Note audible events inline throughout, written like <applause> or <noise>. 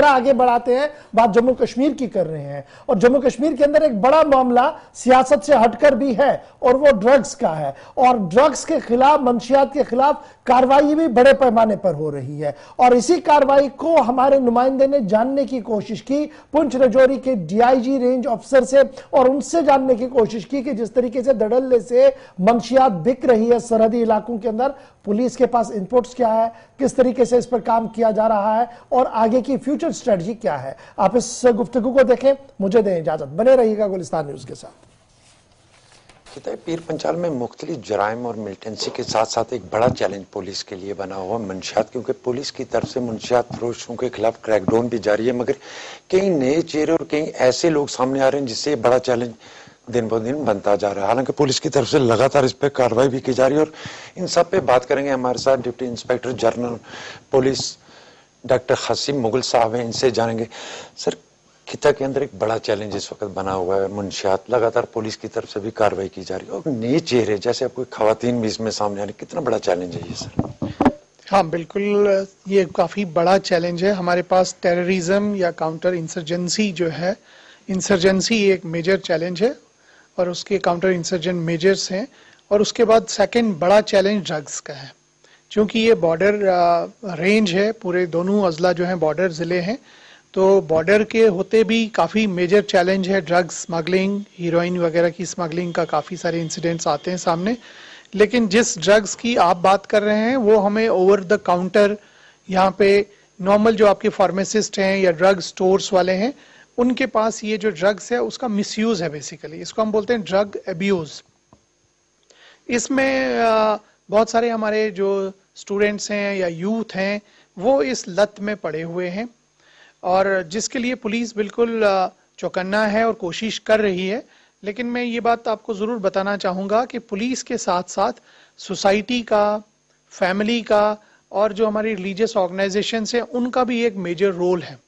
आगे बढ़ाते हैं बात जम्मू कश्मीर की कर रहे हैं और जम्मू कश्मीर के अंदर एक बड़ा मामला सियासत से हटकर भी है और वो ड्रग्स का है और ड्रग्स के खिलाफ मंशियात के खिलाफ कार्रवाई भी बड़े पैमाने पर हो रही है और इसी कार्रवाई को हमारे नुमाइंदे ने जानने की कोशिश की पुंछ रजौरी के डीआईजी रेंज अफसर से और उनसे जानने की कोशिश की कि जिस तरीके से धड़ल्ले से मंशियात बिक रही है सरहदी इलाकों के अंदर पुलिस के पास इनपुट्स क्या है किस तरीके से इस पर काम किया जा रहा है और आगे की फ्यूचर फ्यूचर स्ट्रेटजी क्या है आप इस गुफ्तगु को देखें मुझे दें इजाजत बने रहिएगा गुलिस्तान न्यूज के साथ पीर पंचाल में मुख्तलि जराइम और मिलिटेंसी के साथ साथ एक बड़ा चैलेंज पुलिस के लिए बना हुआ मंशियात क्योंकि पुलिस की तरफ से मंशियात फरोशों के खिलाफ क्रैकडाउन भी जारी है मगर कई नए चेहरे और कई ऐसे लोग सामने आ रहे हैं जिससे बड़ा चैलेंज दिन ब दिन बनता जा रहा है हालांकि पुलिस की तरफ से लगातार इस पर कार्रवाई भी की जा रही है और इन सब पे बात करेंगे हमारे साथ deputy inspector general police doctor Haseem Mughal साहब हैं इनसे जानेंगे सर खिता के अंदर एक बड़ा चैलेंज इस वक्त बना हुआ है मुंशियात लगातार पुलिस की तरफ से भी कार्रवाई की जा रही है और नए चेहरे जैसे आपको खातन भी इसमें सामने आ रही कितना बड़ा चैलेंज है ये सर हाँ बिल्कुल ये काफ़ी बड़ा चैलेंज है हमारे पास टेररिज्म या काउंटर इंसर्जेंसी जो है इंसर्जेंसी एक मेजर चैलेंज है और उसके काउंटर इंसर्जेंट मेजर्स हैं और उसके बाद सेकेंड बड़ा चैलेंज ड्रग्स का है चूंकि ये बॉर्डर रेंज है पूरे दोनों अजला जो है बॉर्डर ज़िले हैं तो बॉर्डर के होते भी काफ़ी मेजर चैलेंज है ड्रग्स स्मगलिंग हीरोइन वगैरह की स्मगलिंग का काफ़ी सारे इंसिडेंट्स आते हैं सामने लेकिन जिस ड्रग्स की आप बात कर रहे हैं वो हमें ओवर द काउंटर यहाँ पे नॉर्मल जो आपके फार्मेसिस्ट हैं या ड्रग स्टोर्स वाले हैं उनके पास ये जो ड्रग्स है उसका मिसयूज है बेसिकली इसको हम बोलते हैं ड्रग एब्यूज़ इसमें बहुत सारे हमारे जो स्टूडेंट्स हैं या यूथ हैं वो इस लत में पड़े हुए हैं और जिसके लिए पुलिस बिल्कुल चौकन्ना है और कोशिश कर रही है लेकिन मैं ये बात आपको ज़रूर बताना चाहूँगा कि पुलिस के साथ साथ सोसाइटी का फैमिली का और जो हमारी रिलीजियस ऑर्गेनाइजेशन हैं उनका भी एक मेजर रोल है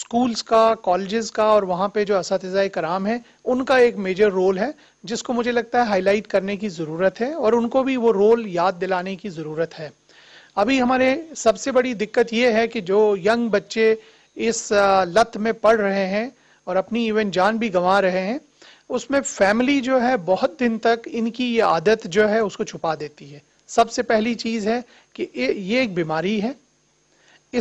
स्कूल्स का कॉलेजेस का और वहाँ पे जो इस कराम है उनका एक मेजर रोल है जिसको मुझे लगता है हाईलाइट करने की ज़रूरत है और उनको भी वो रोल याद दिलाने की ज़रूरत है अभी हमारे सबसे बड़ी दिक्कत ये है कि जो यंग बच्चे इस लत में पढ़ रहे हैं और अपनी इवन जान भी गंवा रहे हैं उसमें फैमिली जो है बहुत दिन तक इनकी ये आदत जो है उसको छुपा देती है सबसे पहली चीज़ है कि ये एक बीमारी है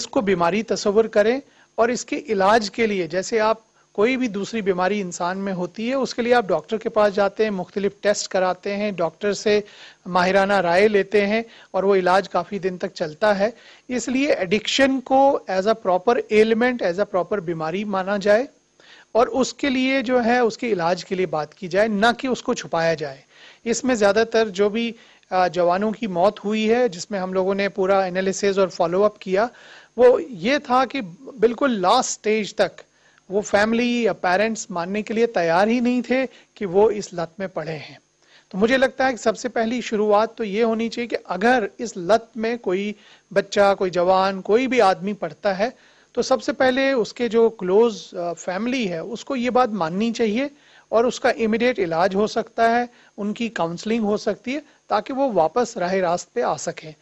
इसको बीमारी तस्वर करें और इसके इलाज के लिए जैसे आप कोई भी दूसरी बीमारी इंसान में होती है उसके लिए आप डॉक्टर के पास जाते हैं मुख्तलिफ टेस्ट कराते हैं डॉक्टर से माहिराना राय लेते हैं और वो इलाज काफ़ी दिन तक चलता है इसलिए एडिक्शन को as a proper element as a proper बीमारी माना जाए और उसके लिए जो है उसके इलाज के लिए बात की जाए ना कि उसको छुपाया जाए इसमें ज़्यादातर जो भी जवानों की मौत हुई है जिसमें हम लोगों ने पूरा एनालिसिस और फॉलोअप किया वो ये था कि बिल्कुल लास्ट स्टेज तक वो फैमिली या पेरेंट्स मानने के लिए तैयार ही नहीं थे कि वो इस लत में पड़े हैं तो मुझे लगता है कि सबसे पहली शुरुआत तो ये होनी चाहिए कि अगर इस लत में कोई बच्चा कोई जवान कोई भी आदमी पड़ता है तो सबसे पहले उसके जो क्लोज फैमिली uh, है उसको ये बात माननी चाहिए और उसका इमिडिएट इलाज हो सकता है उनकी काउंसलिंग हो सकती है ताकि वो वापस राह रास्त पे आ सके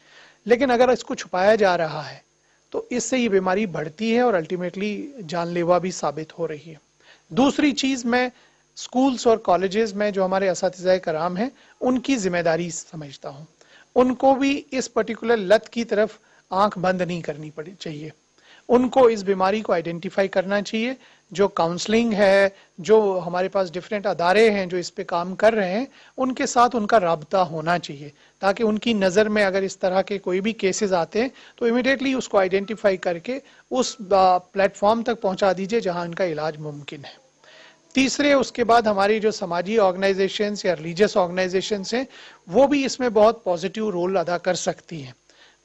लेकिन अगर इसको छुपाया जा रहा है तो इससे ये बीमारी बढ़ती है और अल्टीमेटली जानलेवा भी साबित हो रही है दूसरी चीज मैं स्कूल्स और कॉलेजेस में जो हमारे इस कराम हैं उनकी जिम्मेदारी समझता हूँ उनको भी इस पर्टिकुलर लत की तरफ आंख बंद नहीं करनी पड़ी चाहिए उनको इस बीमारी को आइडेंटिफाई करना चाहिए जो काउंसलिंग है जो हमारे पास डिफरेंट अदारे हैं जो इस पे काम कर रहे हैं उनके साथ उनका रबता होना चाहिए ताकि उनकी नज़र में अगर इस तरह के कोई भी केसेस आते हैं तो इमिडिएटली उसको आइडेंटिफाई करके उस प्लेटफॉर्म तक पहुंचा दीजिए जहां इनका इलाज मुमकिन है तीसरे उसके बाद हमारी जो समाजी ऑर्गेनाइजेशंस या रिलीजियस ऑर्गेनाइजेशंस हैं वो भी इसमें बहुत पॉजिटिव रोल अदा कर सकती हैं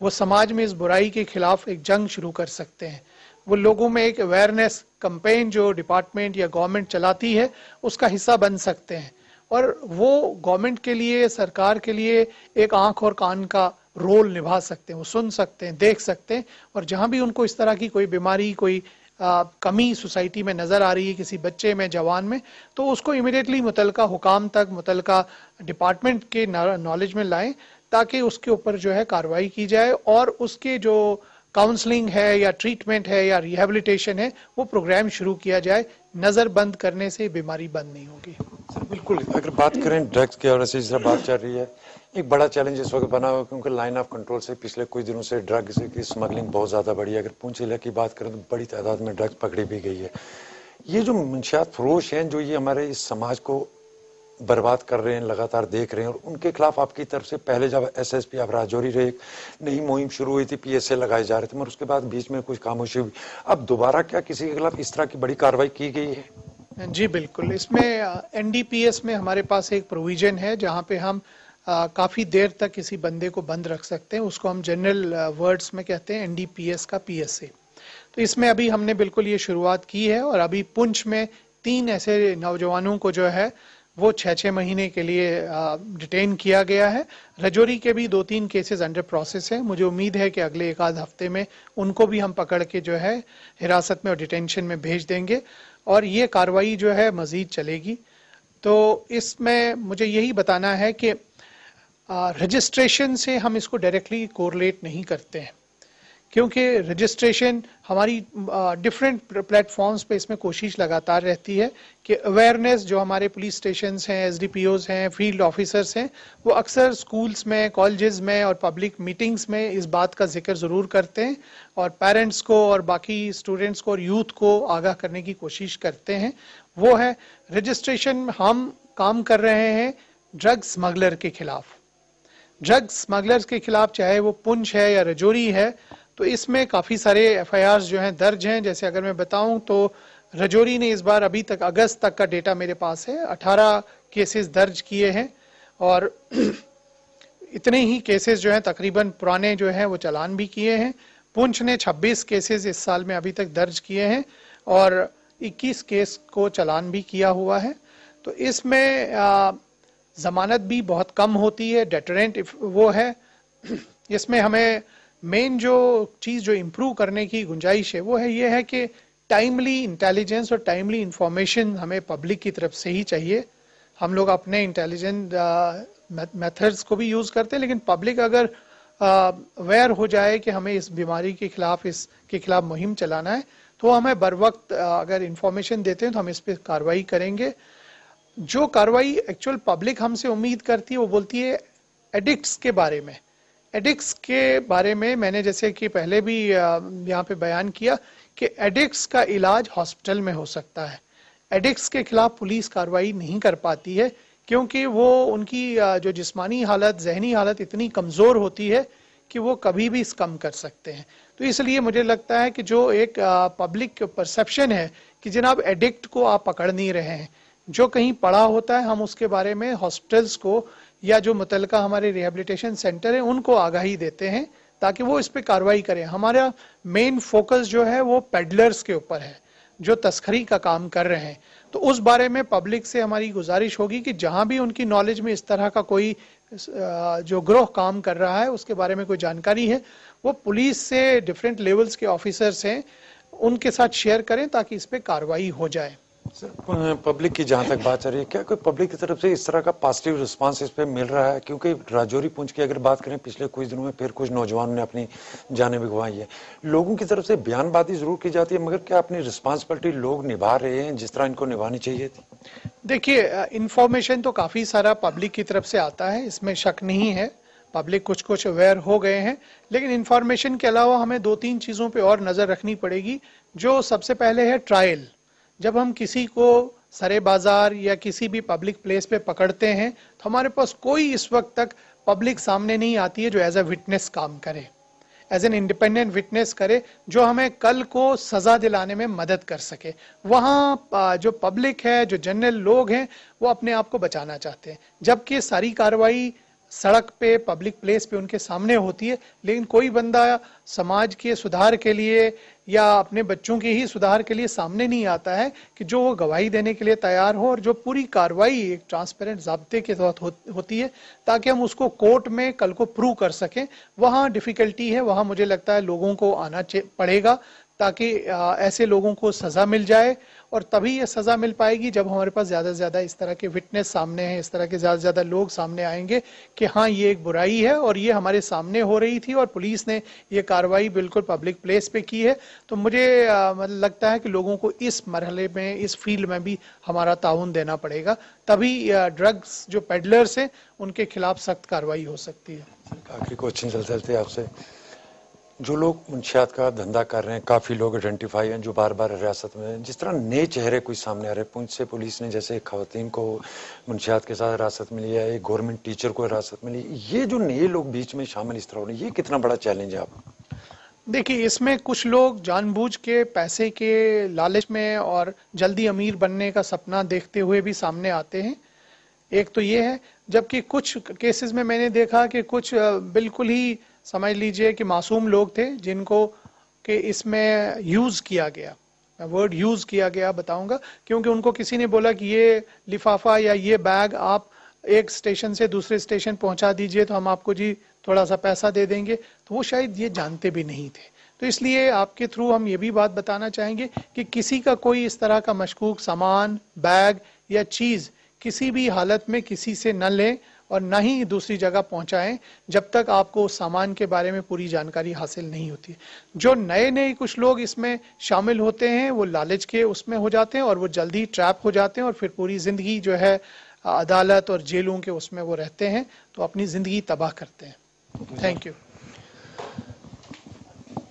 वो समाज में इस बुराई के खिलाफ एक जंग शुरू कर सकते हैं वो लोगों में एक अवेयरनेस कंपेन जो डिपार्टमेंट या गवर्नमेंट चलाती है उसका हिस्सा बन सकते हैं और वो गवर्नमेंट के लिए सरकार के लिए एक आंख और कान का रोल निभा सकते हैं वो सुन सकते हैं देख सकते हैं और जहाँ भी उनको इस तरह की कोई बीमारी कोई आ, कमी सोसाइटी में नज़र आ रही है किसी बच्चे में जवान में तो उसको इमिडिएटली मुतलका हुकाम तक मुतलका डिपार्टमेंट के नॉलेज में लाएं ताकि उसके ऊपर जो है कार्रवाई की जाए और उसके जो काउंसलिंग है या ट्रीटमेंट है या रिहेबिलिटेशन है वो प्रोग्राम शुरू किया जाए नज़र बंद करने से बीमारी बंद नहीं होगी सर बिल्कुल अगर बात करें ड्रग्स के और से जिस बात चल रही है एक बड़ा चैलेंज इस वक्त बना हुआ क्योंकि लाइन ऑफ कंट्रोल से पिछले कुछ दिनों से ड्रग्स की स्मगलिंग बहुत ज़्यादा बढ़ी है अगर पूंछ जिले की बात करें तो बड़ी तादाद में ड्रग्स पकड़ी भी गई है ये जो मुंशियात फरोश हैं जो ये हमारे इस समाज को बर्बाद कर रहे हैं लगातार देख रहे हैं और उनके खिलाफ आपकी तरफ से पहले जब एस एस पी आप राजौरी रहे नई मुहिम शुरू हुई थी पी एस ए लगाए जा रहे थे मगर उसके बाद बीच में कुछ खामोशी हुई अब दोबारा क्या किसी के खिलाफ इस तरह की बड़ी कार्रवाई की गई है जी बिल्कुल इसमें एन डी पी एस में हमारे पास एक प्रोविजन है जहाँ पे हम आ, काफी देर तक किसी बंदे को बंद रख सकते हैं उसको हम जनरल वर्ड्स में कहते हैं एनडीपीएस का पी एस ए तो इसमें अभी हमने बिल्कुल ये शुरुआत की है और अभी पुंछ में तीन ऐसे नौजवानों को जो है वो छः छः महीने के लिए डिटेन किया गया है रजौरी के भी दो तीन केसेस अंडर प्रोसेस है मुझे उम्मीद है कि अगले एक आध हफ्ते में उनको भी हम पकड़ के जो है हिरासत में और डिटेंशन में भेज देंगे और ये कार्रवाई जो है मज़ीद चलेगी तो इसमें मुझे यही बताना है कि रजिस्ट्रेशन से हम इसको डायरेक्टली कोरलेट नहीं करते हैं क्योंकि रजिस्ट्रेशन हमारी डिफरेंट प्लेटफॉर्म्स पे इसमें कोशिश लगातार रहती है कि अवेयरनेस जो हमारे पुलिस स्टेशन हैं एस डी हैं फील्ड ऑफिसर्स हैं वो अक्सर स्कूल्स में कॉलेज में और पब्लिक मीटिंग्स में इस बात का जिक्र ज़रूर करते हैं और पेरेंट्स को और बाकी स्टूडेंट्स को और यूथ को आगाह करने की कोशिश करते हैं वो है रजिस्ट्रेशन हम काम कर रहे हैं ड्रग स्मगलर के खिलाफ ड्रग स्मगलर्स के खिलाफ चाहे वो पुंछ है या रजौरी है तो इसमें काफ़ी सारे एफ जो हैं दर्ज हैं जैसे अगर मैं बताऊं तो रजौरी ने इस बार अभी तक अगस्त तक का डेटा मेरे पास है 18 केसेस दर्ज किए हैं और <clears throat> इतने ही केसेस जो हैं तकरीबन पुराने जो हैं वो चलान भी किए हैं पुंछ ने 26 केसेस इस साल में अभी तक दर्ज किए हैं और 21 केस को चलान भी किया हुआ है तो इसमें ज़मानत भी बहुत कम होती है डेटरेंट वो है <clears throat> इसमें हमें मेन जो चीज़ जो इम्प्रूव करने की गुंजाइश है वो है ये है कि टाइमली इंटेलिजेंस और टाइमली इंफॉर्मेशन हमें पब्लिक की तरफ से ही चाहिए हम लोग अपने इंटेलिजेंट मेथड्स uh, को भी यूज़ करते हैं लेकिन पब्लिक अगर अवेयर uh, हो जाए कि हमें इस बीमारी के खिलाफ इस के खिलाफ मुहिम चलाना है तो हमें बर वक्त uh, अगर इन्फॉर्मेशन देते हैं तो हम इस पर कार्रवाई करेंगे जो कार्रवाई एक्चुअल पब्लिक हमसे उम्मीद करती है वो बोलती है एडिक्ट्स के बारे में एडिक्स के बारे में मैंने जैसे कि पहले भी यहाँ पे बयान किया कि एडिक्स का इलाज हॉस्पिटल में हो सकता है एडिक्स के खिलाफ पुलिस कार्रवाई नहीं कर पाती है क्योंकि वो उनकी जो जिस्मानी हालत जहनी हालत इतनी कमज़ोर होती है कि वो कभी भी कम कर सकते हैं तो इसलिए मुझे लगता है कि जो एक पब्लिक परसेप्शन है कि जनाब एडिक्ट को आप पकड़ नहीं रहे हैं जो कहीं पड़ा होता है हम उसके बारे में हॉस्पिटल्स को या जो मुतल हमारे रिहेबिलिटेशन सेंटर है उनको आगाही देते हैं ताकि वो इस पर कार्रवाई करें हमारा मेन फोकस जो है वो पेडलर्स के ऊपर है जो तस्खरी का काम कर रहे हैं तो उस बारे में पब्लिक से हमारी गुजारिश होगी कि जहां भी उनकी नॉलेज में इस तरह का कोई जो ग्रोह काम कर रहा है उसके बारे में कोई जानकारी है वो पुलिस से डिफरेंट लेवल्स के ऑफिसर्स हैं उनके साथ शेयर करें ताकि इस पर कार्रवाई हो जाए सर पब्लिक की जहाँ तक बात चल रही है क्या कोई पब्लिक की तरफ से इस तरह का पॉजिटिव रिस्पांस इस पर मिल रहा है क्योंकि राजौरी पूंछ की अगर बात करें पिछले कुछ दिनों में फिर कुछ नौजवानों ने अपनी जाने भी है लोगों की तरफ से बयानबाजी जरूर की जाती है मगर क्या अपनी रिस्पॉन्सिबिलिटी लोग निभा रहे हैं जिस तरह इनको निभानी चाहिए थी देखिए इन्फॉर्मेशन तो काफ़ी सारा पब्लिक की तरफ से आता है इसमें शक नहीं है पब्लिक कुछ कुछ अवेयर हो गए हैं लेकिन इन्फॉर्मेशन के अलावा हमें दो तीन चीज़ों पे और नज़र रखनी पड़ेगी जो सबसे पहले है ट्रायल जब हम किसी को सरे बाजार या किसी भी पब्लिक प्लेस पे पकड़ते हैं तो हमारे पास कोई इस वक्त तक पब्लिक सामने नहीं आती है जो एज ए विटनेस काम करे एज एन इंडिपेंडेंट विटनेस करे जो हमें कल को सजा दिलाने में मदद कर सके वहाँ जो पब्लिक है जो जनरल लोग हैं वो अपने आप को बचाना चाहते हैं जबकि सारी कार्रवाई सड़क पे पब्लिक प्लेस पे उनके सामने होती है लेकिन कोई बंदा समाज के सुधार के लिए या अपने बच्चों के ही सुधार के लिए सामने नहीं आता है कि जो वो गवाही देने के लिए तैयार हो और जो पूरी कार्रवाई एक ट्रांसपेरेंट जबते के तहत हो, होती है ताकि हम उसको कोर्ट में कल को प्रूव कर सकें वहाँ डिफ़िकल्टी है वहाँ मुझे लगता है लोगों को आना पड़ेगा ताकि ऐसे लोगों को सजा मिल जाए और तभी ये सजा मिल पाएगी जब हमारे पास ज्यादा से ज्यादा इस तरह के विटनेस सामने हैं इस तरह के ज्यादा से ज्यादा लोग सामने आएंगे कि हाँ ये एक बुराई है और ये हमारे सामने हो रही थी और पुलिस ने ये कार्रवाई बिल्कुल पब्लिक प्लेस पे की है तो मुझे मतलब लगता है कि लोगों को इस मरहले में इस फील्ड में भी हमारा ताउन देना पड़ेगा तभी ड्रग्स जो पेडलर्स हैं उनके खिलाफ सख्त कार्रवाई हो सकती है आखिरी क्वेश्चन चलते आपसे जो लोग मुंशियात का धंधा कर रहे हैं काफ़ी लोग आइडेंटिफाई हैं जो बार बार रियासत में हैं जिस तरह नए चेहरे कोई सामने आ रहे पुंछ से पुलिस ने जैसे एक खातन को मुंशियात के साथ हिरासत में लिया एक गवर्नमेंट टीचर को हिरासत में ली ये जो नए लोग बीच में शामिल इस तरह हो रहे हैं ये कितना बड़ा चैलेंज है आप देखिए इसमें कुछ लोग जानबूझ के पैसे के लालच में और जल्दी अमीर बनने का सपना देखते हुए भी सामने आते हैं एक तो ये है जबकि कुछ केसेस में मैंने देखा कि कुछ बिल्कुल ही समझ लीजिए कि मासूम लोग थे जिनको कि इसमें यूज़ किया गया वर्ड यूज़ किया गया बताऊंगा क्योंकि उनको किसी ने बोला कि ये लिफाफा या ये बैग आप एक स्टेशन से दूसरे स्टेशन पहुंचा दीजिए तो हम आपको जी थोड़ा सा पैसा दे देंगे तो वो शायद ये जानते भी नहीं थे तो इसलिए आपके थ्रू हम ये भी बात बताना चाहेंगे कि किसी का कोई इस तरह का मशकूक सामान बैग या चीज़ किसी भी हालत में किसी से न लें और ना ही दूसरी जगह पहुंचाएं जब तक आपको सामान के बारे में पूरी जानकारी हासिल नहीं होती जो नए नए कुछ लोग इसमें शामिल होते हैं वो लालच के उसमें हो जाते हैं और वो जल्दी ट्रैप हो जाते हैं और फिर पूरी जिंदगी जो है अदालत और जेलों के उसमें वो रहते हैं तो अपनी जिंदगी तबाह करते हैं थैंक यू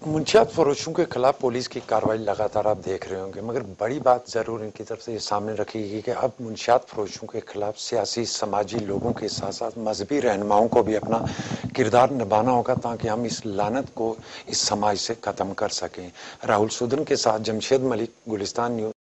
मुंशियात फरोशों के खिलाफ पुलिस की कार्रवाई लगातार आप देख रहे होंगे मगर बड़ी बात ज़रूर इनकी तरफ से ये सामने रखी गई कि अब मुंशियात फरोशों के खिलाफ सियासी समाजी लोगों के साथ साथ मजहबी रहनुमाओं को भी अपना किरदार निभाना होगा ताकि हम इस लानत को इस समाज से ख़त्म कर सकें राहुल सुदन के साथ जमशेद मलिक गुलिस्तान न्यूज